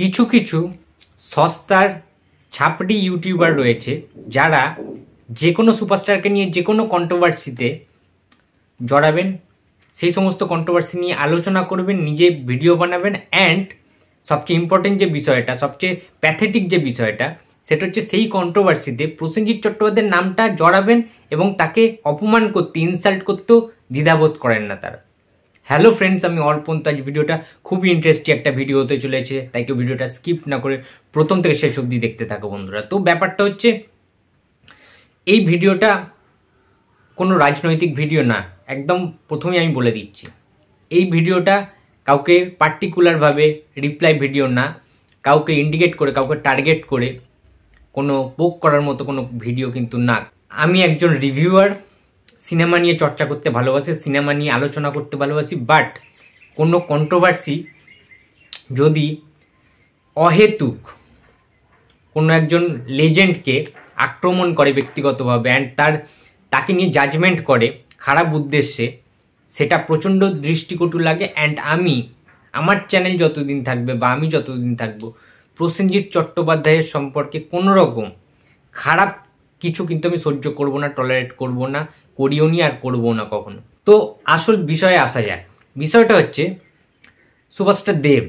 কিছু কিছু সস্তার ছাপড়ি ইউটিউবার রয়েছে যারা যে কোনো সুপারস্টারকে নিয়ে যে কোনো কন্ট্রোভার্সিতে জড়াবেন সেই সমস্ত কন্ট্রোভার্সি নিয়ে আলোচনা করবেন নিজে ভিডিও বানাবেন অ্যান্ড সবচেয়ে ইম্পর্টেন্ট যে বিষয়টা সবচেয়ে প্যাথেটিক যে বিষয়টা সেটা হচ্ছে সেই কন্ট্রোভার্সিতে প্রসেনজিৎ চট্টোপাধ্যায়ের নামটা জড়াবেন এবং তাকে অপমান করতে ইনসাল্ট করতেও দ্বিধাবোধ করেন না তারা হ্যালো ফ্রেন্ডস আমি অর্পণ তাজ ভিডিওটা খুবই ইন্টারেস্টিং একটা ভিডিও হতে চলেছে তাই কেউ ভিডিওটা স্কিপ না করে প্রথম থেকে শেষ অবধি দেখতে থাকো বন্ধুরা তো ব্যাপারটা হচ্ছে এই ভিডিওটা কোনো রাজনৈতিক ভিডিও না একদম প্রথমেই আমি বলে দিচ্ছি এই ভিডিওটা কাউকে পার্টিকুলারভাবে রিপ্লাই ভিডিও না কাউকে ইন্ডিকেট করে কাউকে টার্গেট করে কোনো পোক করার মতো কোনো ভিডিও কিন্তু না আমি একজন রিভিউয়ার সিনেমা নিয়ে চর্চা করতে ভালোবাসে সিনেমা নিয়ে আলোচনা করতে ভালোবাসি বাট কোনো কন্ট্রোভার্সি যদি অহেতুক কোনো একজন লেজেন্ডকে আক্রমণ করে ব্যক্তিগতভাবে অ্যান্ড তার তাকে নিয়ে জাজমেন্ট করে খারাপ উদ্দেশ্যে সেটা প্রচণ্ড দৃষ্টিকটু লাগে অ্যান্ড আমি আমার চ্যানেল যতদিন থাকবে বা আমি যতদিন থাকবো প্রসেনজিৎ চট্টোপাধ্যায়ের সম্পর্কে কোনো রকম খারাপ কিছু কিন্তু আমি সহ্য করব না টলারেট করব না করিও নি আর করবো না কখনো তো আসল বিষয়ে আসা যাক বিষয়টা হচ্ছে সুভাষটা দেব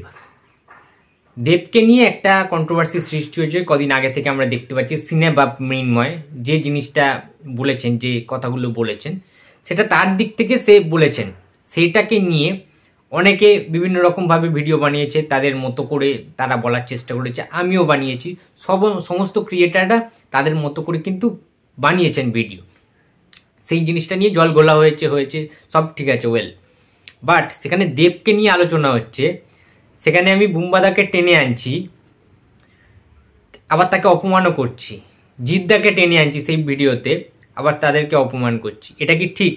দেবকে নিয়ে একটা কন্ট্রোভার্সি সৃষ্টি হয়েছে কদিন আগে থেকে আমরা দেখতে পাচ্ছি সিনেমা মৃন্ময় যে জিনিসটা বলেছেন যে কথাগুলো বলেছেন সেটা তার দিক থেকে সে বলেছেন সেইটাকে নিয়ে অনেকে বিভিন্ন রকমভাবে ভিডিও বানিয়েছে তাদের মতো করে তারা বলার চেষ্টা করেছে আমিও বানিয়েছি সব সমস্ত ক্রিয়েটাররা তাদের মতো করে কিন্তু বানিয়েছেন ভিডিও সেই জিনিসটা নিয়ে জল গোলা হয়েছে হয়েছে সব ঠিক আছে ওয়েল বাট সেখানে দেবকে নিয়ে আলোচনা হচ্ছে সেখানে আমি বুম্বাদাকে টেনে আনছি আবার তাকে অপমানও করছি জিদ্দাকে টেনে আনছি সেই ভিডিওতে আবার তাদেরকে অপমান করছি এটা কি ঠিক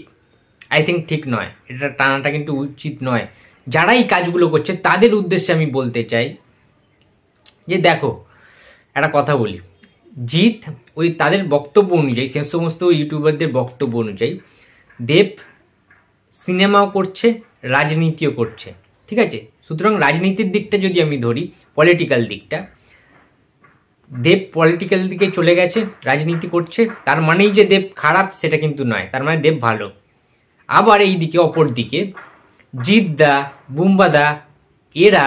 আই থিঙ্ক ঠিক নয় এটা টানাটা কিন্তু উচিত নয় যারা এই কাজগুলো করছে তাদের উদ্দেশ্যে আমি বলতে চাই যে দেখো একটা কথা বলি জিৎ ওই তাদের বক্তব্য অনুযায়ী সে সমস্ত ইউটিউবারদের বক্তব্য অনুযায়ী দেব সিনেমাও করছে রাজনীতিও করছে ঠিক আছে সুতরাং রাজনীতির দিকটা যদি আমি ধরি পলিটিক্যাল দিকটা দেব পলিটিক্যাল দিকে চলে গেছে রাজনীতি করছে তার মানেই যে দেব খারাপ সেটা কিন্তু নয় তার মানে দেব ভালো আবার এই দিকে অপর দিকে জিদ্দা বুম্বাদা এরা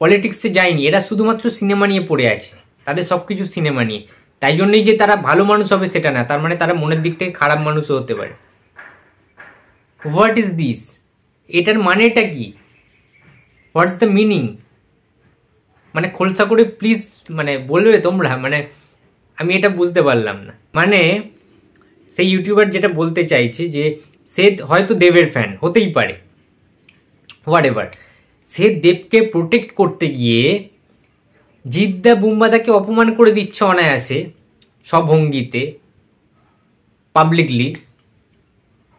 পলিটিক্সে যায়নি এরা শুধুমাত্র সিনেমা নিয়ে পড়ে আছে তাদের সব কিছু সিনেমা নিয়ে তাই জন্যই যে তারা ভালো মানুষ হবে সেটা না তার মানে তারা মনের দিক থেকে খারাপ মানুষও হতে পারে হোয়াট ইজ দিস এটার মানেটা কি হোয়াটস দ্য মিনিং মানে খোলসা করে প্লিজ মানে বলবে তোমরা মানে আমি এটা বুঝতে পারলাম না মানে সেই ইউটিউবার যেটা বলতে চাইছে যে সে হয়তো দেবের ফ্যান হতেই পারে হোয়াট এভার সে দেবকে প্রোটেক্ট করতে গিয়ে জিদ্দা বুম্বাদাকে অপমান করে দিচ্ছে অনায়াসে সভঙ্গিতে পাবলিকলি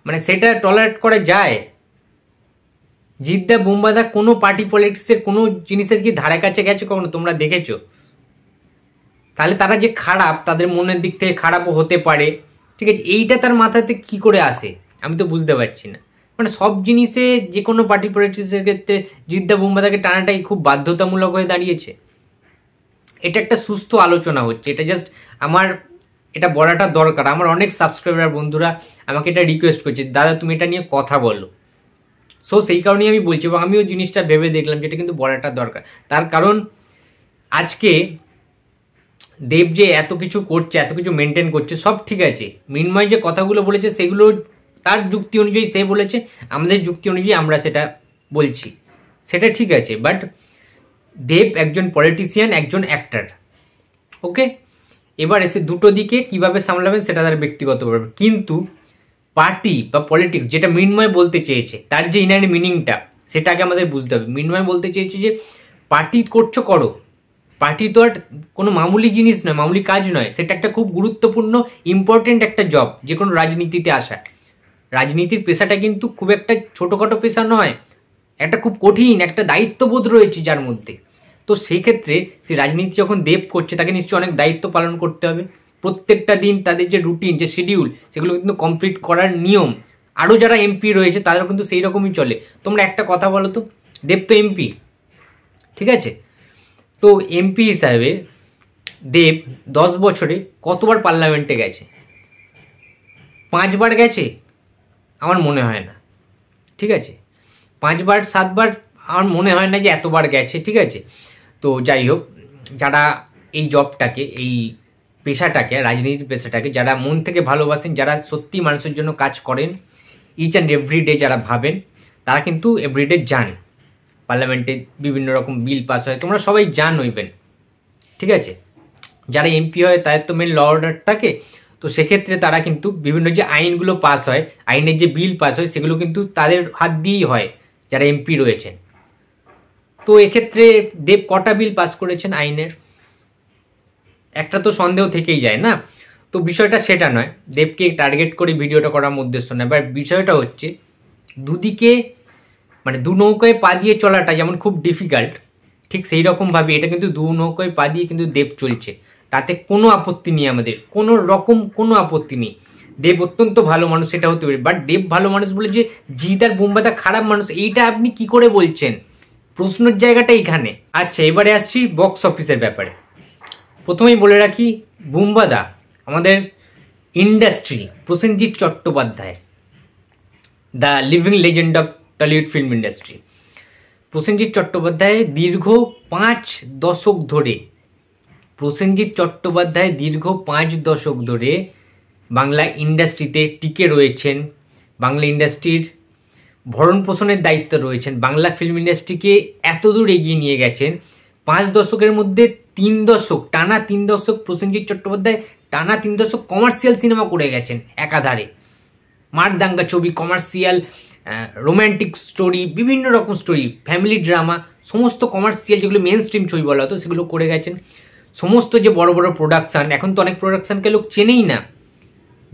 মানে সেটা টলারেট করা যায় জিদ্দা বুম্বাদা কোনো পার্টি পলিটিক্সের কোনো জিনিসের কি ধারে কাছে গেছে কখনো তোমরা দেখেছো তাহলে তারা যে খারাপ তাদের মনের দিক থেকে খারাপও হতে পারে ঠিক আছে এইটা তার মাথাতে কি করে আসে আমি তো বুঝতে পারছি না মানে সব জিনিসে যে কোনো পার্টি পলিটিক্সের ক্ষেত্রে জিদ্দা বুম্বাদাকে টানাটাই খুব বাধ্যতামূলক হয়ে দাঁড়িয়েছে এটা একটা সুস্থ আলোচনা হচ্ছে এটা জাস্ট আমার এটা বলাটা দরকার আমার অনেক সাবস্ক্রাইবার বন্ধুরা আমাকে এটা রিকোয়েস্ট করছে দাদা তুমি এটা নিয়ে কথা বলো সো সেই কারণেই আমি বলছি এবং আমিও জিনিসটা ভেবে দেখলাম যেটা কিন্তু বলাটা দরকার তার কারণ আজকে দেব যে এত কিছু করছে এত কিছু মেনটেন করছে সব ঠিক আছে মিনময় যে কথাগুলো বলেছে সেগুলো তার যুক্তি অনুযায়ী সে বলেছে আমাদের যুক্তি অনুযায়ী আমরা সেটা বলছি সেটা ঠিক আছে বাট দেব একজন পলিটিশিয়ান একজন অ্যাক্টার ওকে এবার এসে দুটো দিকে কিভাবে সামলাবেন সেটা তার ব্যক্তিগত ব্যাপার কিন্তু পার্টি বা পলিটিক্স যেটা মৃন্ময় বলতে চেয়েছে তার যে ইনার মিনিংটা সেটা আগে আমাদের বুঝতে হবে মৃন্ময় বলতে চেয়েছে যে পার্টি করছো করো পার্টি তো আর কোনো মামুলি জিনিস নয় মামুলি কাজ নয় সেটা একটা খুব গুরুত্বপূর্ণ ইম্পর্টেন্ট একটা জব যে কোনো রাজনীতিতে আসা রাজনীতির পেশাটা কিন্তু খুব একটা ছোটোখাটো পেশা নয় একটা খুব কঠিন একটা দায়িত্ববোধ রয়েছে যার মধ্যে তো সেই ক্ষেত্রে সে রাজনীতি যখন দেব করছে তাকে নিশ্চয়ই অনেক দায়িত্ব পালন করতে হবে প্রত্যেকটা দিন তাদের যে রুটিন যে শিডিউল সেগুলো কিন্তু কমপ্লিট করার নিয়ম আরও যারা এমপি রয়েছে তাদেরও কিন্তু সেই রকমই চলে তোমরা একটা কথা বলো তো দেব তো এমপি ঠিক আছে তো এমপি হিসাবে দেব দশ বছরে কতবার পার্লামেন্টে গেছে পাঁচবার গেছে আমার মনে হয় না ঠিক আছে পাঁচবার সাতবার আমার মনে হয় না যে এতবার গেছে ঠিক আছে তো যাই হোক যারা এই জবটাকে এই পেশাটাকে রাজনীতি পেশাটাকে যারা মন থেকে ভালোবাসেন যারা সত্যি মানুষের জন্য কাজ করেন ইচ অ্যান্ড এভরিডে যারা ভাবেন তারা কিন্তু এভরিডে যান পার্লামেন্টে বিভিন্ন রকম বিল পাস হয় তোমরা সবাই যান হইবেন ঠিক আছে যারা এমপি হয় তাদের তো মেন ল অর্ডার থাকে তো সেক্ষেত্রে তারা কিন্তু বিভিন্ন যে আইনগুলো পাস হয় আইনের যে বিল পাস হয় সেগুলো কিন্তু তাদের হাত দিয়েই হয় যারা এমপি রয়েছেন তো এক্ষেত্রে দেব কটা বিল পাস করেছেন আইনের একটা তো সন্দেহ থেকেই যায় না তো বিষয়টা সেটা নয় দেবকে টার্গেট করে ভিডিওটা করার উদ্দেশ্য নয় বা বিষয়টা হচ্ছে দুদিকে মানে দু নৌকায় পা দিয়ে চলাটা যেমন খুব ডিফিকাল্ট ঠিক সেই রকমভাবে এটা কিন্তু দু নৌকায় পা দিয়ে কিন্তু দেব চলছে তাতে কোনো আপত্তি নেই আমাদের কোনো রকম কোনো আপত্তি নেই দেব অত্যন্ত ভালো মানুষ সেটা হতে পারে বাট দেব ভালো মানুষ বলে যে জিদার আর বোম্বাদা খারাপ মানুষ এইটা আপনি কি করে বলছেন প্রশ্নের জায়গাটা এখানে আচ্ছা এবারে আসছি বক্স অফিসের ব্যাপারে প্রথমেই বলে রাখি বুম্বাদা আমাদের industry Prosenjit Chattopadhyay the living legend of Tollywood film industry Prosenjit Chattopadhyay দীর্ঘ পাঁচ দশক ধরে প্রসেনজিৎ চট্টোপাধ্যায় দীর্ঘ পাঁচ দশক ধরে বাংলা ইন্ডাস্ট্রিতে টিকে রয়েছেন বাংলা ইন্ডাস্ট্রির ভরণ পোষণের দায়িত্ব রয়েছেন বাংলা ফিল্ম ইন্ডাস্ট্রিকে এত দূর এগিয়ে নিয়ে গেছেন পাঁচ দশকের মধ্যে তিন দশক টানা তিন দশক প্রসেনজিৎ চট্টোপাধ্যায় টানা তিন দশক কমার্শিয়াল সিনেমা করে গেছেন একাধারে মার দাঙ্গা ছবি কমার্শিয়াল রোম্যান্টিক স্টোরি বিভিন্ন রকম স্টোরি ফ্যামিলি ড্রামা সমস্ত কমার্শিয়াল যেগুলো মেন স্ট্রিম ছবি বলা হতো সেগুলো করে গেছেন সমস্ত যে বড় বড় প্রোডাকশান এখন তো অনেক প্রোডাকশানকে লোক চেনেই না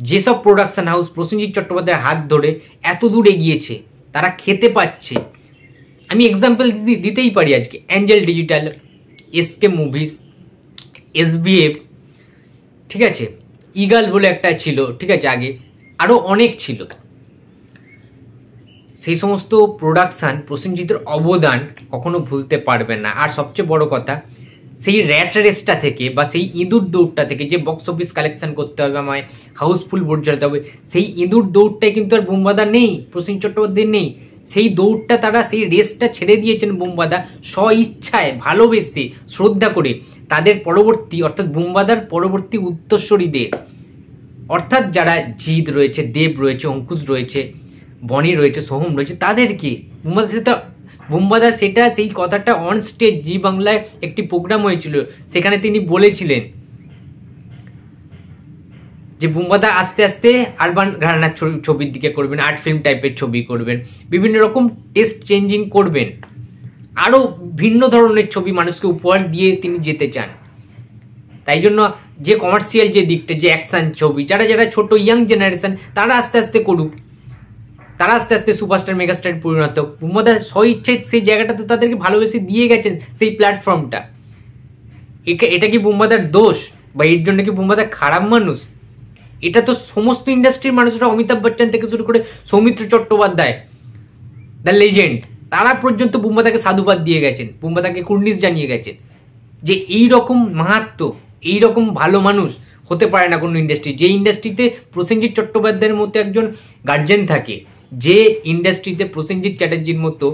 যেসব প্রোডাকশান হাউস প্রসেনজিৎ চট্টোপাধ্যায়ের হাত ধরে এত দূর এগিয়েছে তারা খেতে পাচ্ছে আমি এক্সাম্পল দিতেই পারি আজকে Angel Digital SK Movies SVF ঠিক আছে ইগাল বলে একটা ছিল ঠিক আছে আগে আরও অনেক ছিল সেই সমস্ত প্রোডাকশান প্রসেনজিতের অবদান কখনো ভুলতে পারবেন না আর সবচেয়ে বড় কথা সেই র্যাট রেসটা থেকে বা সেই ইঁদুর দৌড়টা থেকে যে বক্স অফিস কালেকশন করতে হবে আমায় হাউসফুল বোর্ড জ্বালতে হবে সেই ইঁদুর দৌড়টাই কিন্তু আর বোমবাদা নেই প্রসীন চট্টোপাধ্যায় নেই সেই দৌড়টা তারা সেই রেসটা ছেড়ে দিয়েছেন বোমবাদা স্ব ইচ্ছায় ভালোবেসে শ্রদ্ধা করে তাদের পরবর্তী অর্থাৎ বোমবাদার পরবর্তী উত্তরস্বরীদের অর্থাৎ যারা জিদ রয়েছে দেব রয়েছে অঙ্কুশ রয়েছে বনি রয়েছে সোহম রয়েছে তাদেরকে বোম্বাদের সাথে বোম্বাদা সেটা সেই কথাটা অন স্টেজ জি বাংলায় একটি প্রোগ্রাম হয়েছিল সেখানে তিনি বলেছিলেন যে বুম্বাদা আস্তে আস্তে আরবান ঘরানার ছবির দিকে করবেন আর্ট ফিল্ম টাইপের ছবি করবেন বিভিন্ন রকম টেস্ট চেঞ্জিং করবেন আরও ভিন্ন ধরনের ছবি মানুষকে উপহার দিয়ে তিনি যেতে চান তাই জন্য যে কমার্শিয়াল যে দিকটা যে অ্যাকশান ছবি যারা যারা ছোট ইয়াং জেনারেশন তারা আস্তে আস্তে করুক তারা আস্তে আস্তে সুপারস্টার মেগাস্টার পরিণত মমতা স্বইচ্ছে সেই জায়গাটা তো তাদেরকে ভালোবেসে দিয়ে গেছেন সেই প্ল্যাটফর্মটা এটা কি বুম্বাদার দোষ বা এর জন্য কি বুম্বাদা খারাপ মানুষ এটা তো সমস্ত ইন্ডাস্ট্রির মানুষরা অমিতাভ বচ্চন থেকে শুরু করে সৌমিত্র চট্টোপাধ্যায় দ্য লেজেন্ড তারা পর্যন্ত বুম্বাদাকে সাধুবাদ দিয়ে গেছেন বুম্বাদাকে কুর্নিশ জানিয়ে গেছেন যে এই রকম মাহাত্ম এই রকম ভালো মানুষ হতে পারে না কোনো ইন্ডাস্ট্রি যে ইন্ডাস্ট্রিতে প্রসেনজিৎ চট্টোপাধ্যায়ের মতো একজন গার্জেন থাকে যে ইন্ডাস্ট্রিতে প্রসেনজিৎ চ্যাটার্জির মতো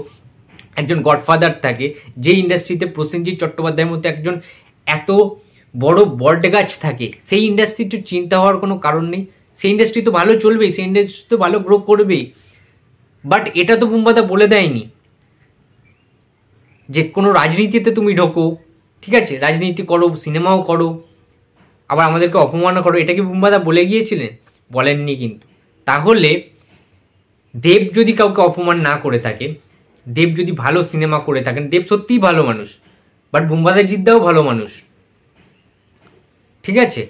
একজন গডফাদার থাকে যে ইন্ডাস্ট্রিতে প্রসেনজিৎ চট্টোপাধ্যায়ের মতো একজন এত বড় বট গাছ থাকে সেই ইন্ডাস্ট্রি তো চিন্তা হওয়ার কোনো কারণ নেই সেই ইন্ডাস্ট্রি তো ভালো চলবেই সেই ইন্ডাস্ট্রি তো ভালো গ্রো করবেই বাট এটা তো বুম্বাদা বলে দেয়নি যে কোনো রাজনীতিতে তুমি ঢোকো ঠিক আছে রাজনীতি করো সিনেমাও করো আবার আমাদেরকে অপমান করো এটা কি বুম্বাদা বলে গিয়েছিলেন বলেননি কিন্তু তাহলে দেব যদি কাউকে অপমান না করে থাকে দেব যদি ভালো সিনেমা করে থাকেন দেব সত্যিই ভালো মানুষ বাট বুম্বাদের জিদ্দাও ভালো মানুষ ঠিক আছে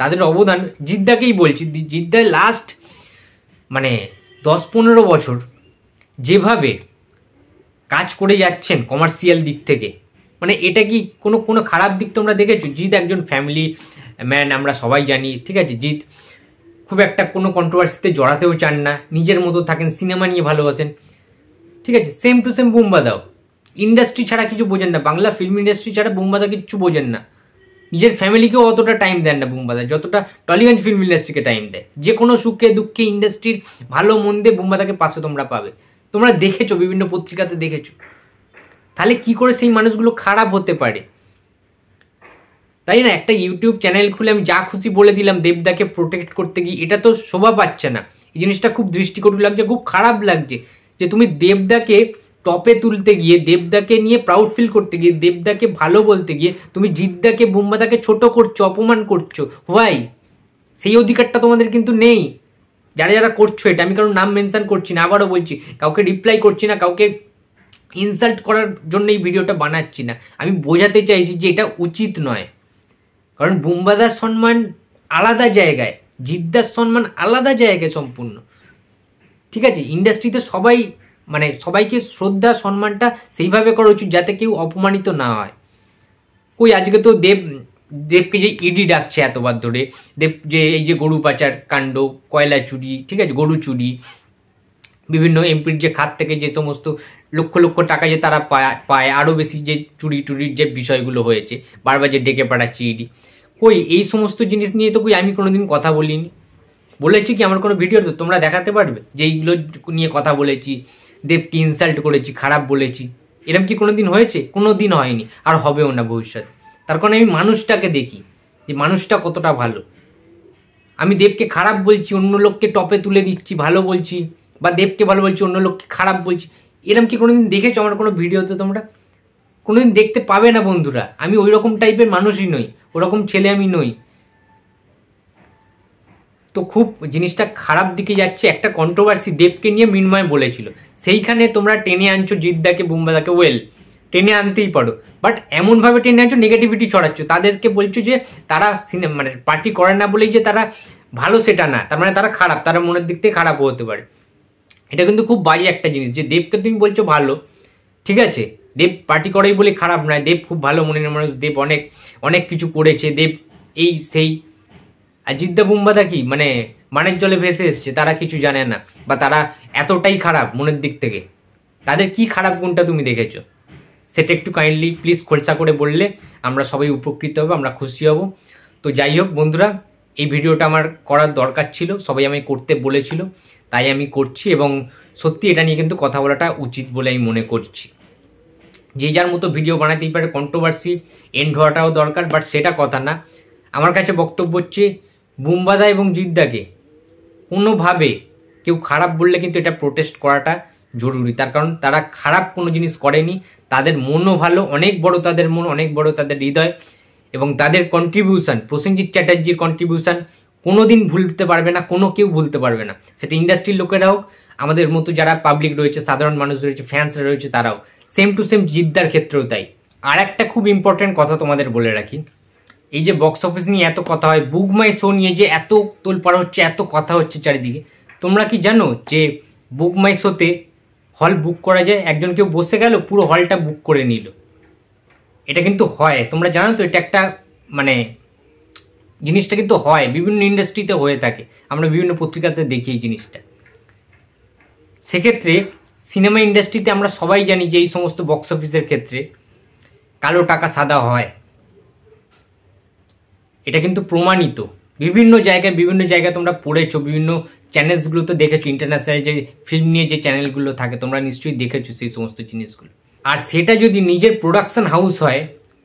তাদের অবদান জিদ্দাকেই বলছি জিদ্দা লাস্ট মানে দশ পনেরো বছর যেভাবে কাজ করে যাচ্ছেন কমার্শিয়াল দিক থেকে মানে এটা কি কোনো কোনো খারাপ দিক তোমরা দেখেছো জিৎ একজন ফ্যামিলি ম্যান আমরা সবাই জানি ঠিক আছে জিৎ খুব একটা কোনো কন্ট্রোভার্সিতে জড়াতেও চান না নিজের মতো থাকেন সিনেমা নিয়ে ভালোবাসেন ঠিক আছে সেম টু সেম বোম্বাদাও ইন্ডাস্ট্রি ছাড়া কিছু বোঝেন না বাংলা ফিল্ম ইন্ডাস্ট্রি ছাড়া বোম্বাদা কিচ্ছু বোঝেন না নিজের ফ্যামিলিকেও অতটা টাইম দেন না বোম্বাদা যতটা টলিগঞ্জ ফিল্ম ইন্ডাস্ট্রিকে টাইম দেয় যে কোনো সুখে দুঃখে ইন্ডাস্ট্রির ভালো মন্দে বোম্বাদাকে পাশে তোমরা পাবে তোমরা দেখেছো বিভিন্ন পত্রিকাতে দেখেছো তাহলে কি করে সেই মানুষগুলো খারাপ হতে পারে তাই না একটা ইউটিউব চ্যানেল খুলে আমি যা খুশি বলে দিলাম দেবদাকে প্রোটেক্ট করতে গিয়ে এটা তো শোভা পাচ্ছে না এই জিনিসটা খুব দৃষ্টিকটু লাগছে খুব খারাপ লাগছে যে তুমি দেবদাকে টপে তুলতে গিয়ে দেবদাকে নিয়ে প্রাউড ফিল করতে গিয়ে দেবদাকে ভালো বলতে গিয়ে তুমি জিদ্দাকে বোম্বাদাকে ছোট করছো অপমান করছো হোয়াই সেই অধিকারটা তোমাদের কিন্তু নেই যারা যারা করছো এটা আমি কারোর নাম মেনশন করছি না আবারও বলছি কাউকে রিপ্লাই করছি না কাউকে ইনসাল্ট করার জন্য এই ভিডিওটা বানাচ্ছি না আমি বোঝাতে চাইছি যে এটা উচিত নয় কারণ বুম্বাদার সম্মান আলাদা জায়গায় জিদ্দার সম্মান আলাদা জায়গায় সম্পূর্ণ ঠিক আছে ইন্ডাস্ট্রিতে সবাই মানে সবাইকে শ্রদ্ধা সম্মানটা সেইভাবে করা উচিত যাতে কেউ অপমানিত না হয় কই আজকে তো দেব দেবকে যে ইডি e ডাকছে এতবার ধরে দেব যে এই যে গরু পাচার কাণ্ড কয়লা চুরি ঠিক আছে গরু চুরি বিভিন্ন এমপির যে খাত থেকে যে সমস্ত লক্ষ লক্ষ টাকা যে তারা পায় আরও বেশি যে চুরি টুরির যে বিষয়গুলো হয়েছে বারবার যে ডেকে পাঠাচ্ছি ইডি কই এই সমস্ত জিনিস নিয়ে তো কই আমি কোনোদিন কথা বলিনি বলেছি কি আমার কোনো ভিডিও তো তোমরা দেখাতে পারবে যে এইগুলো নিয়ে কথা বলেছি দেবকে ইনসাল্ট করেছি খারাপ বলেছি এরম কি কোনো দিন হয়েছে কোনো দিন হয়নি আর হবেও না ভবিষ্যতে তার কারণে আমি মানুষটাকে দেখি যে মানুষটা কতটা ভালো আমি দেবকে খারাপ বলছি অন্য লোককে টপে তুলে দিচ্ছি ভালো বলছি বা দেবকে ভালো বলছি অন্য লোককে খারাপ বলছি এরম কি কোনোদিন দেখেছো আমার কোনো ভিডিওতে তোমরা কোনোদিন দেখতে পাবে না বন্ধুরা আমি ওই রকম টাইপের মানুষই নই ওরকম ছেলে আমি নই তো খুব জিনিসটা খারাপ দিকে যাচ্ছে একটা কন্ট্রোভার্সি দেবকে নিয়ে মিনময় বলেছিল সেইখানে তোমরা টেনে আনছো জিদ্দাকে বুম্বাদাকে ওয়েল টেনে আনতেই পারো বাট এমনভাবে টেনে আনছো নেগেটিভিটি ছড়াচ্ছ তাদেরকে বলছো যে তারা সিনেমা মানে পার্টি করে না বলেই যে তারা ভালো সেটা না তার মানে তারা খারাপ তারা মনের দিক থেকে খারাপও হতে পারে এটা কিন্তু খুব বাজে একটা জিনিস যে দেবকে তুমি বলছো ভালো ঠিক আছে দেব পার্টি করাই বলে খারাপ নয় দেব খুব ভালো মনের মানুষ দেব অনেক অনেক কিছু করেছে দেব এই সেই আর জিদ্দা বুম্বাদা কি মানে মানের জলে ভেসে এসছে তারা কিছু জানে না বা তারা এতটাই খারাপ মনের দিক থেকে তাদের কি খারাপ গুণটা তুমি দেখেছো সেটা একটু কাইন্ডলি প্লিজ খোলসা করে বললে আমরা সবাই উপকৃত হবো আমরা খুশি হব তো যাই হোক বন্ধুরা এই ভিডিওটা আমার করার দরকার ছিল সবাই আমি করতে বলেছিল তাই আমি করছি এবং সত্যি এটা নিয়ে কিন্তু কথা বলাটা উচিত বলে আমি মনে করছি যে যার মতো ভিডিও বানাতেই পারে কন্ট্রোভার্সি এন্ড হওয়াটাও দরকার বাট সেটা কথা না আমার কাছে বক্তব্য হচ্ছে বুম্বাদা এবং জিদ্দাকে কোনোভাবে কেউ খারাপ বললে কিন্তু এটা প্রোটেস্ট করাটা জরুরি তার কারণ তারা খারাপ কোনো জিনিস করেনি তাদের মনও ভালো অনেক বড় তাদের মন অনেক বড় তাদের হৃদয় এবং তাদের কন্ট্রিবিউশন প্রসেনজিৎ চ্যাটার্জির কন্ট্রিবিউশন কোনো দিন ভুলতে পারবে না কোনো কেউ ভুলতে পারবে না সেটা ইন্ডাস্ট্রির লোকেরা হোক আমাদের মতো যারা পাবলিক রয়েছে সাধারণ মানুষ রয়েছে ফ্যান্সরা রয়েছে তারাও সেম টু সেম জিদ্দার ক্ষেত্রেও তাই আর একটা খুব ইম্পর্ট্যান্ট কথা তোমাদের বলে রাখি এই যে বক্স অফিস নিয়ে এত কথা হয় বুক মাই শো নিয়ে যে এত তোলপাড়া হচ্ছে এত কথা হচ্ছে চারিদিকে তোমরা কি জানো যে বুক মাই শোতে হল বুক করা যায় একজন কেউ বসে গেল পুরো হলটা বুক করে নিল এটা কিন্তু হয় তোমরা জানো তো এটা একটা মানে জিনিসটা কিন্তু হয় বিভিন্ন ইন্ডাস্ট্রিতে হয়ে থাকে আমরা বিভিন্ন পত্রিকাতে দেখি এই জিনিসটা সেক্ষেত্রে সিনেমা ইন্ডাস্ট্রিতে আমরা সবাই জানি যে এই সমস্ত বক্স অফিসের ক্ষেত্রে কালো টাকা সাদা হয় এটা কিন্তু প্রমাণিত বিভিন্ন জায়গায় বিভিন্ন জায়গায় তোমরা পড়েছো বিভিন্ন চ্যানেলসগুলো তো দেখেছো ইন্টারন্যাশনাল যে ফিল্ম নিয়ে যে চ্যানেলগুলো থাকে তোমরা নিশ্চয়ই দেখেছো সেই সমস্ত জিনিসগুলো আর সেটা যদি নিজের প্রোডাকশন হাউস হয়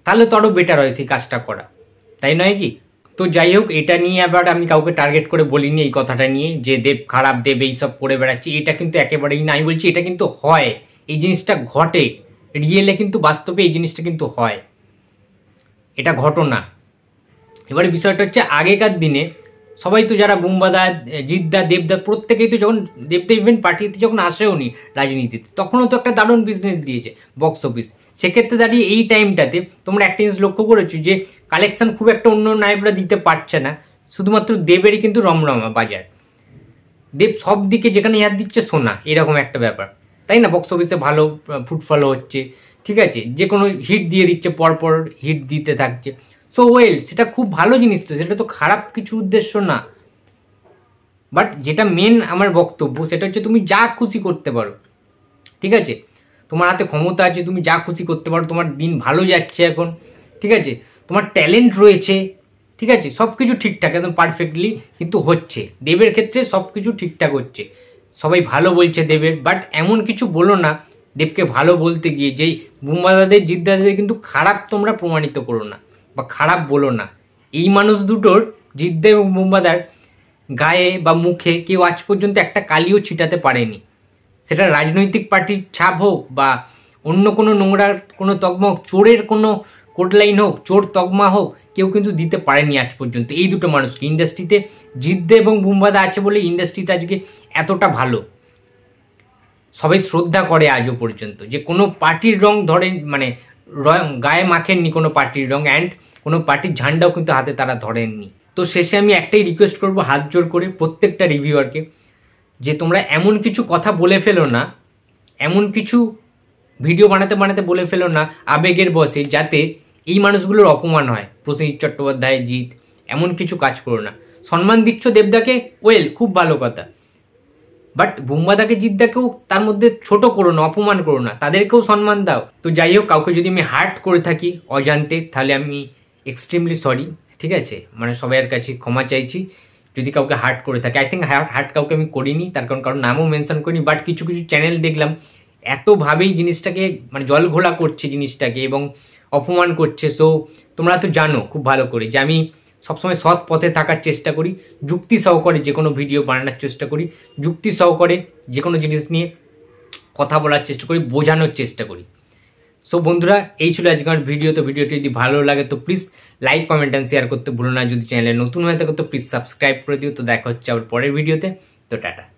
তাহলে তো আরও বেটার হয় সেই কাজটা করা তাই নয় কি তো যাই হোক এটা নিয়ে আবার আমি কাউকে টার্গেট করে বলিনি এই কথাটা নিয়ে যে দেব খারাপ দেব এইসব করে বেড়াচ্ছি এটা কিন্তু একেবারেই না আমি বলছি এটা কিন্তু হয় এই জিনিসটা ঘটে রিয়েলে কিন্তু বাস্তবে এই জিনিসটা কিন্তু হয় এটা ঘটনা এবারে বিষয়টা হচ্ছে আগেকার দিনে সবাই তো যারা বুম্বাদা জিদ্দা দেবদা প্রত্যেকেই তো যখন দেবদা ইভেন্ট পার্টিতে যখন আসেও নি রাজনীতিতে তখনও তো একটা দারুণ বিজনেস দিয়েছে বক্স অফিস সেক্ষেত্রে দাঁড়িয়ে এই টাইমটাতে তোমরা একটা জিনিস লক্ষ্য করেছো যে কালেকশন খুব একটা অন্য নায়করা দিতে পারছে না শুধুমাত্র দেবেরই কিন্তু রমরমা বাজার দেব সব দিকে যেখানে ইয়ার দিচ্ছে সোনা এরকম একটা ব্যাপার তাই না বক্স অফিসে ভালো ফুটফলও হচ্ছে ঠিক আছে যে কোনো হিট দিয়ে দিচ্ছে পরপর হিট দিতে থাকছে সো ওয়েল সেটা খুব ভালো জিনিস তো সেটা তো খারাপ কিছু উদ্দেশ্য না বাট যেটা মেন আমার বক্তব্য সেটা হচ্ছে তুমি যা খুশি করতে পারো ঠিক আছে তোমার হাতে ক্ষমতা আছে তুমি যা খুশি করতে পারো তোমার দিন ভালো যাচ্ছে এখন ঠিক আছে তোমার ট্যালেন্ট রয়েছে ঠিক আছে সব কিছু ঠিকঠাক একদম পারফেক্টলি কিন্তু হচ্ছে দেবের ক্ষেত্রে সব কিছু ঠিকঠাক হচ্ছে সবাই ভালো বলছে দেবের বাট এমন কিছু বলো না দেবকে ভালো বলতে গিয়ে যেই বুম্বাদাদের জিদ্দাদের কিন্তু খারাপ তোমরা প্রমাণিত করো না বা খারাপ বলো না এই মানুষ দুটোর জিদ্দা এবং মোমবাদার গায়ে বা মুখে কেউ আজ পর্যন্ত একটা কালিও ছিটাতে পারেনি সেটা রাজনৈতিক পার্টির ছাপ হোক বা অন্য কোনো নোংরার কোনো তকমা হোক চোরের কোনো কোটলাইন হোক চোর তকমা হোক কেউ কিন্তু দিতে পারেনি আজ পর্যন্ত এই দুটো মানুষকে ইন্ডাস্ট্রিতে জিদ্দে এবং বুম্বাদা আছে বলে ইন্ডাস্ট্রিটা আজকে এতটা ভালো সবাই শ্রদ্ধা করে আজও পর্যন্ত যে কোনো পার্টির রং ধরে মানে রং গায়ে মাখেননি কোনো পার্টির রং অ্যান্ড কোনো পার্টির ঝান্ডাও কিন্তু হাতে তারা ধরেননি তো শেষে আমি একটাই রিকোয়েস্ট করব হাত জোর করে প্রত্যেকটা রিভিউয়ারকে যে তোমরা এমন কিছু কথা বলে ফেলো না এমন কিছু ভিডিও বানাতে বানাতে বলে ফেলো না আবেগের বসে যাতে এই মানুষগুলোর অপমান হয় প্রসেনজিৎ চট্টোপাধ্যায় জিৎ এমন কিছু কাজ করো না সম্মান দিচ্ছ দেবদাকে ওয়েল খুব ভালো কথা বাট বুম্বাদাকে জিদ্দাকেও তার মধ্যে ছোট করো না অপমান করো না তাদেরকেও সম্মান দাও তো যাই হোক কাউকে যদি আমি হার্ট করে থাকি অজান্তে তাহলে আমি এক্সট্রিমলি সরি ঠিক আছে মানে সবাইয়ের কাছে ক্ষমা চাইছি যদি কাউকে হার্ট করে থাকে আই থিঙ্ক হার্ট কাউকে আমি করিনি তার কারণ কারোর নামও মেনশন করিনি বাট কিছু কিছু চ্যানেল দেখলাম এতভাবেই জিনিসটাকে মানে জল ঘোলা করছে জিনিসটাকে এবং অপমান করছে সো তোমরা তো জানো খুব ভালো করে যে আমি সবসময় সৎ পথে থাকার চেষ্টা করি যুক্তি সহকারে যে কোনো ভিডিও বানানোর চেষ্টা করি যুক্তি সহকারে যে কোনো জিনিস নিয়ে কথা বলার চেষ্টা করি বোঝানোর চেষ্টা করি সো বন্ধুরা এই ছিল আজকের ভিডিও তো ভিডিওটি যদি ভালো লাগে তো please like comment and share করতে ভুলো না যদি চ্যানেলে নতুন হয়ে থাকে তো প্লিজ সাবস্ক্রাইব করে দিও তো দেখা হচ্ছে আবার পরের ভিডিওতে তো টাটা